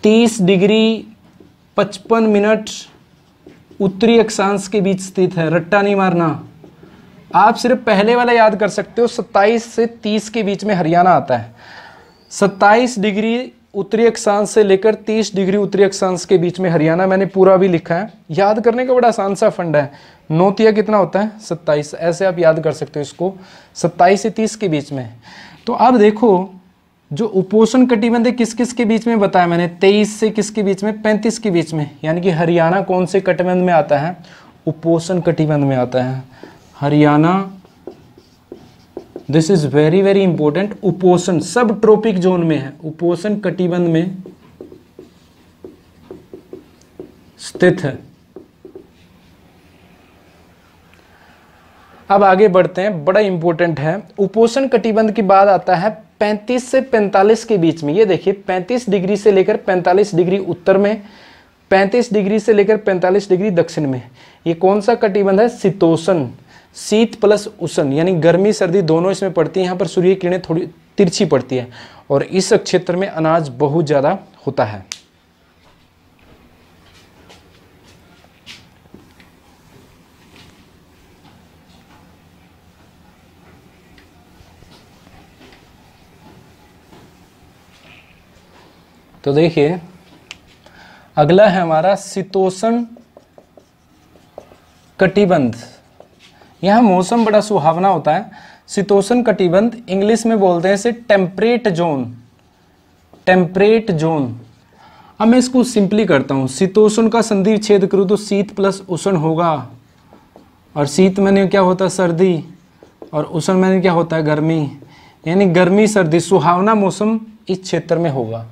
तीस डिग्री पचपन मिनट उत्तरी अक्षांश के बीच स्थित है रट्टा नहीं मारना आप सिर्फ पहले वाला याद कर सकते हो 27 से 30 के बीच में हरियाणा आता है 27 डिग्री उत्तरी अक्षांश से लेकर 30 डिग्री उत्तरी अक्षांश के बीच में हरियाणा मैंने पूरा भी लिखा है याद करने का बड़ा आसान सा फंड है नोतिया कितना होता है 27 ऐसे आप याद कर सकते हो इसको 27 से 30 के बीच में तो अब देखो जो उपोषण कटिबंध है किस किस के बीच में बताया मैंने तेईस से किसके बीच में पैंतीस के बीच में यानी कि हरियाणा कौन से कटिबंध में आता है उपोषण कटिबंध में आता है Haryana this is very very important उपोषण सब ट्रोपिक जोन में है उपोषण कटिबंध में स्थित है अब आगे बढ़ते हैं बड़ा इंपॉर्टेंट है उपोषण कटिबंध की बात आता है 35 से 45 के बीच में ये देखिए 35 डिग्री से लेकर 45 डिग्री उत्तर में 35 डिग्री से लेकर 45 डिग्री दक्षिण में ये कौन सा कटिबंध है शीतोषण शीत प्लस उष्ण यानी गर्मी सर्दी दोनों इसमें पड़ती है यहाँ पर सूर्य किरणें थोड़ी तिरछी पड़ती है और इस क्षेत्र में अनाज बहुत ज़्यादा होता है तो देखिए अगला है हमारा शीतोषण कटिबंध यहाँ मौसम बड़ा सुहावना होता है शीतोषण कटिबंध इंग्लिश में बोलते हैं इसे टेम्परेट जोन टेम्परेट जोन अब मैं इसको सिंपली करता हूँ शीतोषण का संधि छेद करूँ तो शीत प्लस उष्ण होगा और शीत मैंने क्या होता है सर्दी और उष्ण मैंने क्या होता है गर्मी यानी गर्मी सर्दी सुहावना मौसम इस क्षेत्र में होगा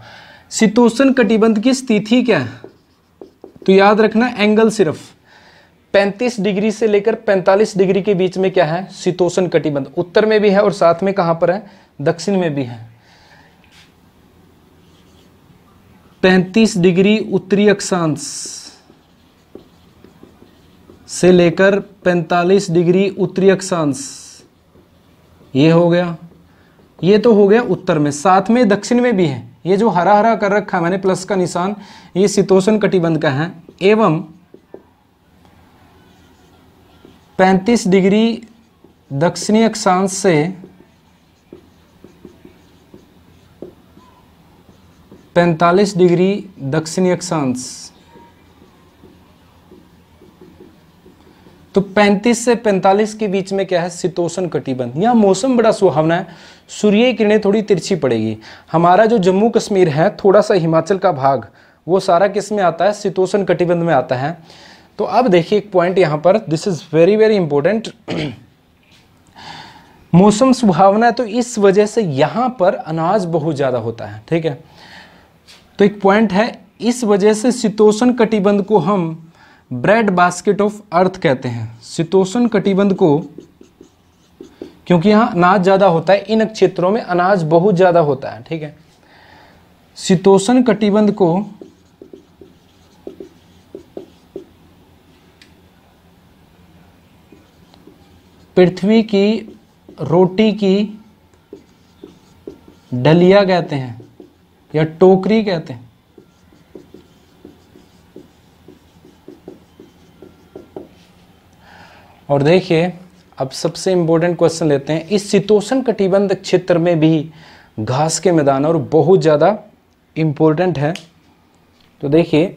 शीतोषण कटिबंध की स्थिति क्या है तो याद रखना एंगल सिर्फ 35 डिग्री से लेकर 45 डिग्री के बीच में क्या है शीतोषण कटिबंध उत्तर में भी है और साथ में कहां पर है दक्षिण में भी है 35 डिग्री उत्तरी अक्षांश से लेकर 45 डिग्री उत्तरी अक्षांश ये हो गया ये तो हो गया उत्तर में साथ में दक्षिण में भी है ये जो हरा हरा कर रखा है मैंने प्लस का निशान ये शीतोषण कटिबंध का है एवं पैंतीस डिग्री दक्षिणी अक्षांश से पैंतालीस डिग्री दक्षिणी अक्षांश तो 35 से 45 के बीच में क्या है शीतोषण कटिबंध यहाँ मौसम बड़ा सुहावना है सूर्य किरणें थोड़ी तिरछी पड़ेगी हमारा जो जम्मू कश्मीर है थोड़ा सा हिमाचल का भाग वो सारा किस में आता है शीतोषण कटिबंध में आता है तो अब देखिए एक पॉइंट यहाँ पर this is very very important मौसम सुहावना है तो इस वजह से यहाँ पर अनाज बहुत ज़्यादा होता है ठीक है तो एक पॉइंट है इस वजह से शीतोषण कटिबंध को हम ब्रेड बास्केट ऑफ अर्थ कहते हैं शीतोषण कटिबंध को क्योंकि यहाँ अनाज ज़्यादा होता है इन क्षेत्रों में अनाज बहुत ज़्यादा होता है ठीक है शीतोषण कटिबंध को पृथ्वी की रोटी की डलिया कहते हैं या टोकरी कहते हैं और देखिए अब सबसे इंपॉर्टेंट क्वेश्चन लेते हैं इस शीतोषण कटिबंध क्षेत्र में भी घास के मैदान और बहुत ज़्यादा इंपॉर्टेंट है तो देखिए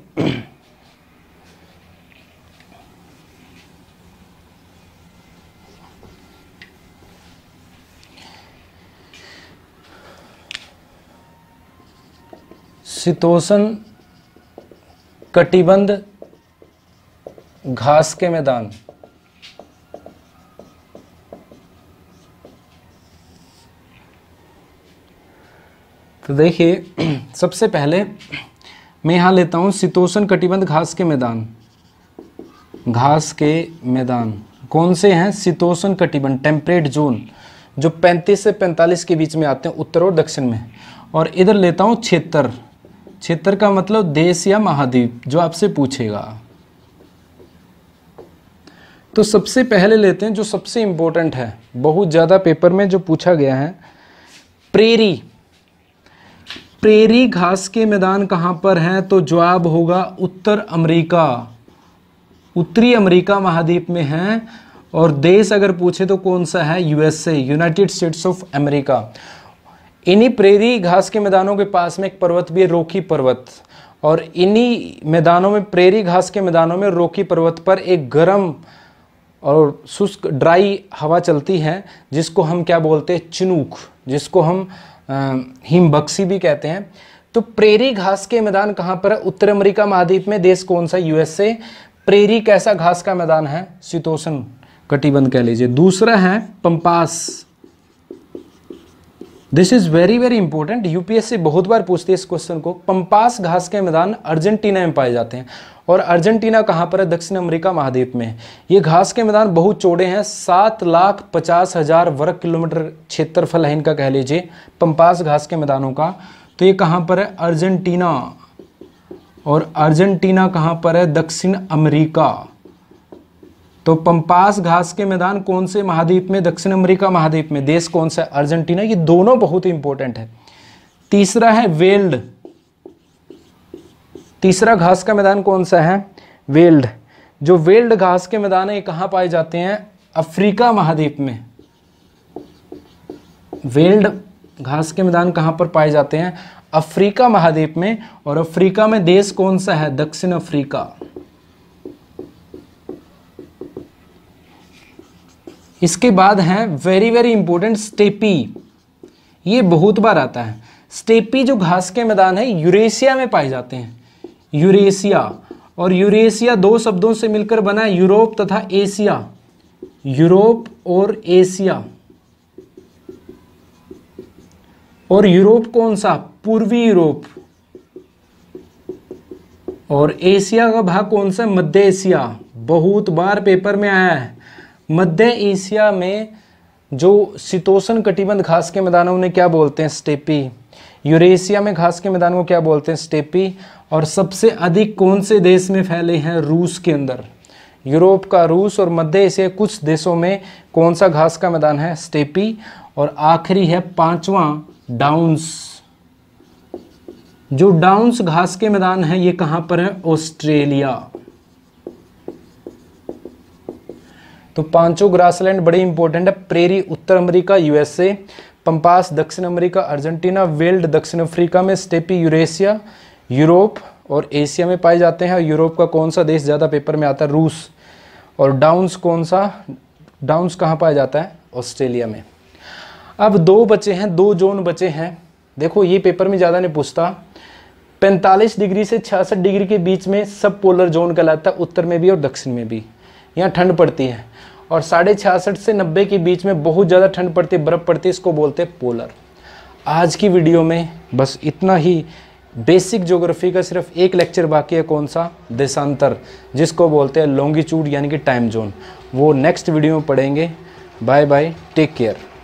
शीतोषण कटिबंध घास के मैदान तो देखिए सबसे पहले मैं यहां लेता हूं शीतोषण कटिबंध घास के मैदान घास के मैदान कौन से हैं शीतोषण कटिबंध टेम्परेट जोन जो 35 से 45 के बीच में आते हैं उत्तर और दक्षिण में और इधर लेता हूं क्षेत्र क्षेत्र का मतलब देश या महाद्वीप जो आपसे पूछेगा तो सबसे पहले लेते हैं जो सबसे इंपॉर्टेंट है बहुत ज़्यादा पेपर में जो पूछा गया है प्रेरी प्रेरी घास के मैदान कहां पर हैं तो जवाब होगा उत्तर अमेरिका उत्तरी अमेरिका महाद्वीप में हैं और देश अगर पूछे तो कौन सा है USA United States of America इन्हीं प्रेरी घास के मैदानों के पास में एक पर्वत भी है रोकी पर्वत और इन्हीं मैदानों में प्रेरी घास के मैदानों में रोकी पर्वत पर एक गर्म और शुष्क ड्राई हवा चलती है जिसको हम क्या बोलते हैं चिनूक जिसको हम हिमबक्सी भी कहते हैं तो प्रेरी घास के मैदान कहाँ पर है उत्तर अमेरिका महाद्वीप में देश कौन सा यूएसए प्रेरी कैसा घास का मैदान है शीतोषण कटिबंध कह लीजिए दूसरा है pampas this is very very important UPSC बहुत बार पूछती है इस क्वेश्चन को पंपास घास के मैदान अर्जेंटीना में पाए जाते हैं और अर्जेंटीना कहाँ पर है दक्षिण अमेरिका महाद्वीप में है ये घास के मैदान बहुत चौड़े हैं सात लाख पचास हजार वर्ग किलोमीटर क्षेत्रफल है इनका कह लीजिए पंपास घास के मैदानों का तो ये कहाँ पर है अर्जेंटीना और अर्जेंटीना कहाँ पर है दक्षिण अमरीका तो पंपास घास के मैदान कौन से महाद्वीप में दक्षिण अमेरिका महाद्वीप में देश कौन सा अर्जेंटीना ये दोनों बहुत ही इंपॉर्टेंट है तीसरा है वेल्ड तीसरा घास का मैदान कौन सा है वेल्ड जो वेल्ड घास के मैदान है कहां पाए जाते हैं अफ्रीका महाद्वीप में वेल्ड घास के मैदान कहां पर पाए जाते हैं अफ्रीका महाद्वीप में और अफ्रीका में देश कौन सा है दक्षिण अफ्रीका इसके बाद है वेरी वेरी इंपॉर्टेंट स्टेपी ये बहुत बार आता है स्टेपी जो घास के मैदान है यूरेशिया में पाए जाते हैं यूरेशिया और यूरेशिया दो शब्दों से मिलकर बना है यूरोप तथा एशिया यूरोप और एशिया और यूरोप कौन सा पूर्वी यूरोप और एशिया का भाग कौन सा मध्य एशिया बहुत बार पेपर में आया है मध्य एशिया में जो शीतोषण कटिबंध घास के मैदानों उन्हें क्या बोलते हैं स्टेपी यूरेशिया में घास के मैदान को क्या बोलते हैं स्टेपी और सबसे अधिक कौन से देश में फैले हैं रूस के अंदर यूरोप का रूस और मध्य एशिया कुछ देशों में कौन सा घास का मैदान है स्टेपी और आखिरी है पांचवा डाउन्स जो डाउन्स घास के मैदान है ये कहाँ पर है ऑस्ट्रेलिया तो पांचों ग्रासलैंड बड़े इंपॉर्टेंट है प्रेरी उत्तर अमेरिका यूएसए पंपास दक्षिण अमेरिका अर्जेंटीना वेल्ड दक्षिण अफ्रीका में स्टेपी यूरेशिया यूरोप और एशिया में पाए जाते हैं यूरोप का कौन सा देश ज़्यादा पेपर में आता है रूस और डाउन्स कौन सा डाउन्स कहाँ पाया जाता है ऑस्ट्रेलिया में अब दो बचे हैं दो जोन बचे हैं देखो ये पेपर में ज़्यादा नहीं पूछता 45 डिग्री से 66 डिग्री के बीच में सब पोलर जोन कहलाता है उत्तर में भी और दक्षिण में भी यहाँ ठंड पड़ती है और साढ़े छियासठ से नब्बे के बीच में बहुत ज़्यादा ठंड पड़ती है बर्फ़ पड़ती इसको बोलते हैं पोलर आज की वीडियो में बस इतना ही बेसिक ज्योग्राफी का सिर्फ एक लेक्चर बाकी है कौन सा देशांतर जिसको बोलते हैं लॉन्गिट्यूड यानी कि टाइम जोन वो नेक्स्ट वीडियो में पढ़ेंगे बाय बाय टेक केयर